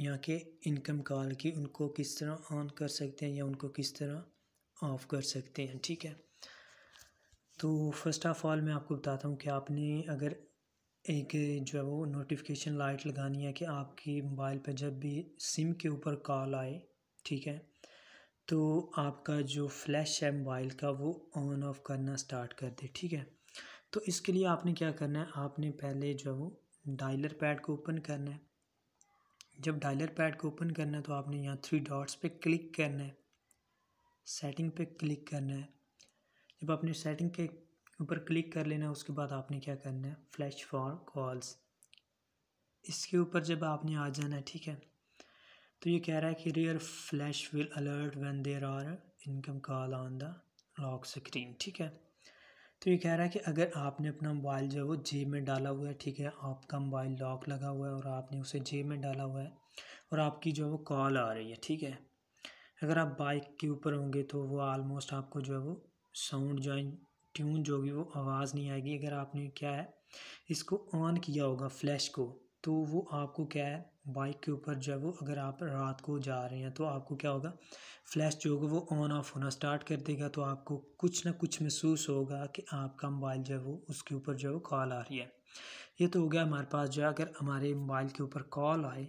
यहाँ के income call की उनको किस तरह ऑन कर सकते हैं या उनको किस तरह ऑफ़ कर सकते हैं ठीक है तो फर्स्ट ऑफ़ ऑल मैं आपको बताता हूँ कि आपने अगर एक जो है वो नोटिफिकेशन लाइट लगानी है कि आपकी मोबाइल पर जब भी सिम के ऊपर कॉल आए ठीक है तो आपका जो फ्लैश है मोबाइल का वो ऑन ऑफ करना स्टार्ट कर दे ठीक है तो इसके लिए आपने क्या करना है आपने पहले जो है वो डायलर पैड को ओपन करना है जब डायलर पैड को ओपन करना है तो आपने यहाँ थ्री डॉट्स पे क्लिक करना है सेटिंग पे क्लिक करना है जब आपने सेटिंग के ऊपर क्लिक कर लेना है उसके बाद आपने क्या करना है फ्लैश फॉर कॉल्स इसके ऊपर जब आपने आ जाना है ठीक है तो ये कह रहा है कि rear flash will alert when there are incoming call on the lock screen ठीक है तो ये कह रहा है कि अगर आपने अपना मोबाइल जो है वो जेब में डाला हुआ है ठीक है आपका मोबाइल लॉक लगा हुआ है और आपने उसे जेब में डाला हुआ है और आपकी जो है वो कॉल आ रही है ठीक है अगर आप बाइक के ऊपर होंगे तो वो आलमोस्ट आपको जो है वो साउंड जो ट्यून जो होगी वो आवाज़ नहीं आएगी अगर आपने क्या है इसको ऑन किया होगा फ्लैश को तो वो आपको क्या है बाइक के ऊपर जब वो अगर आप रात को जा रहे हैं तो आपको क्या होगा फ्लैश जो होगा वो ऑन ऑफ होना स्टार्ट कर देगा तो आपको कुछ ना कुछ महसूस होगा कि आपका मोबाइल जो है वो उसके ऊपर जो है वो कॉल आ रही है ये तो हो गया हमारे पास जो है अगर हमारे मोबाइल के ऊपर कॉल आए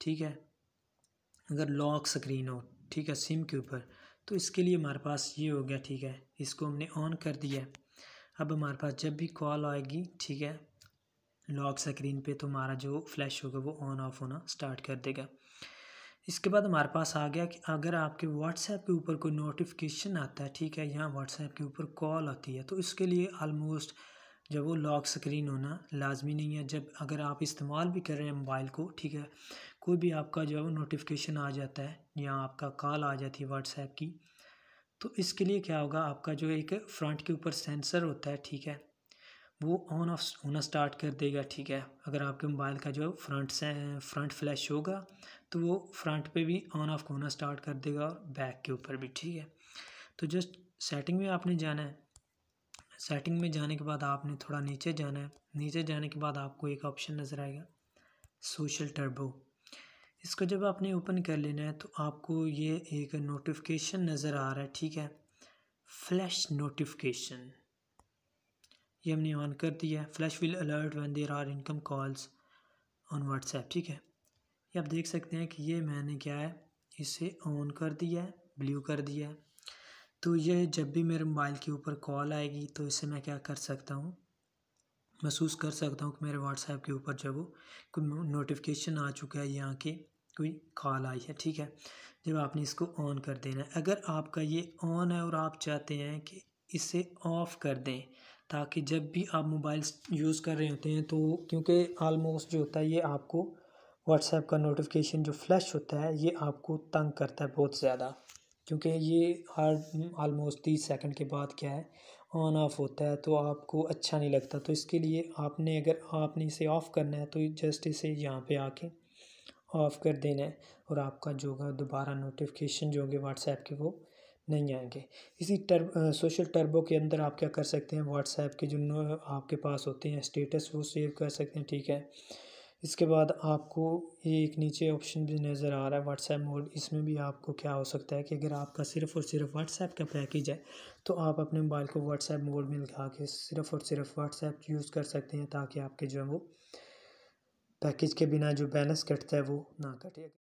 ठीक है अगर लॉक स्क्रीन हो ठीक है सिम के ऊपर तो इसके लिए हमारे पास ये हो गया ठीक है इसको हमने ऑन कर दिया अब हमारे पास जब भी कॉल आएगी ठीक है लॉक स्क्रीन पे हमारा जो फ्लैश होगा वो ऑन ऑफ होना स्टार्ट कर देगा इसके बाद हमारे पास आ गया कि अगर आपके व्हाट्सएप के ऊपर कोई नोटिफिकेशन आता है ठीक है यहाँ व्हाट्सएप के ऊपर कॉल आती है तो इसके लिए आलमोस्ट जब वो लॉक स्क्रीन होना लाजमी नहीं है जब अगर आप इस्तेमाल भी कर रहे हैं मोबाइल को ठीक है कोई भी आपका जो है नोटिफिकेशन आ जाता है या आपका कॉल आ जाती है व्हाट्सएप की तो इसके लिए क्या होगा आपका जो एक फ़्रंट के ऊपर सेंसर होता है ठीक है वो ऑन ऑफ होना स्टार्ट कर देगा ठीक है अगर आपके मोबाइल का जो फ्रंट से फ्रंट फ्लैश होगा तो वो फ्रंट पे भी ऑन ऑफ होना स्टार्ट कर देगा और बैक के ऊपर भी ठीक है तो जस्ट सेटिंग में आपने जाना है सेटिंग में जाने के बाद आपने थोड़ा नीचे जाना है नीचे जाने के बाद आपको एक ऑप्शन नज़र आएगा सोशल टर्बो इसको जब आपने ओपन कर लेना है तो आपको ये एक नोटिफिकेशन नज़र आ रहा है ठीक है फ्लैश नोटिफिकेशन ये हमने ऑन कर दिया है flash will alert when there are incoming calls on WhatsApp ठीक है ये आप देख सकते हैं कि ये मैंने क्या है इसे ऑन कर दिया है ब्ल्यू कर दिया है तो ये जब भी मेरे मोबाइल के ऊपर कॉल आएगी तो इससे मैं क्या कर सकता हूँ महसूस कर सकता हूँ कि मेरे व्हाट्सएप के ऊपर जब वो कोई नोटिफिकेशन आ चुका है यहाँ के कोई कॉल आई है ठीक है जब आपने इसको ऑन कर देना है अगर आपका ये ऑन है और आप चाहते हैं कि इसे ऑफ़ कर दें ताकि जब भी आप मोबाइल यूज़ कर रहे होते हैं तो क्योंकि आलमोस्ट जो होता है ये आपको व्हाट्सएप का नोटिफिकेशन जो फ्लैश होता है ये आपको तंग करता है बहुत ज़्यादा क्योंकि ये हर आलमोस्ट तीस सेकंड के बाद क्या है ऑन ऑफ होता है तो आपको अच्छा नहीं लगता तो इसके लिए आपने अगर आपने इसे ऑफ़ करना है तो जस्ट इसे यहाँ पे आके ऑफ़ कर देना है और आपका जो होगा दोबारा नोटिफिकेशन जो होंगे व्हाट्सएप के वो नहीं आएंगे इसी टर्ब सोशल टर्बो के अंदर आप क्या कर सकते हैं व्हाट्सएप के जो आपके पास होते हैं स्टेटस वो सेव कर सकते हैं ठीक है इसके बाद आपको एक नीचे ऑप्शन भी नज़र आ रहा है व्हाट्सएप मोड इसमें भी आपको क्या हो सकता है कि अगर आपका सिर्फ और सिर्फ व्हाट्सएप का पैकेज है तो आप अपने मोबाइल को व्हाट्सएप मोड में लगा के सिर्फ और सिर्फ व्हाट्सएप यूज़ कर सकते हैं ताकि आपके जो है वो पैकेज के बिना जो बैलेंस कटता है वो ना कटे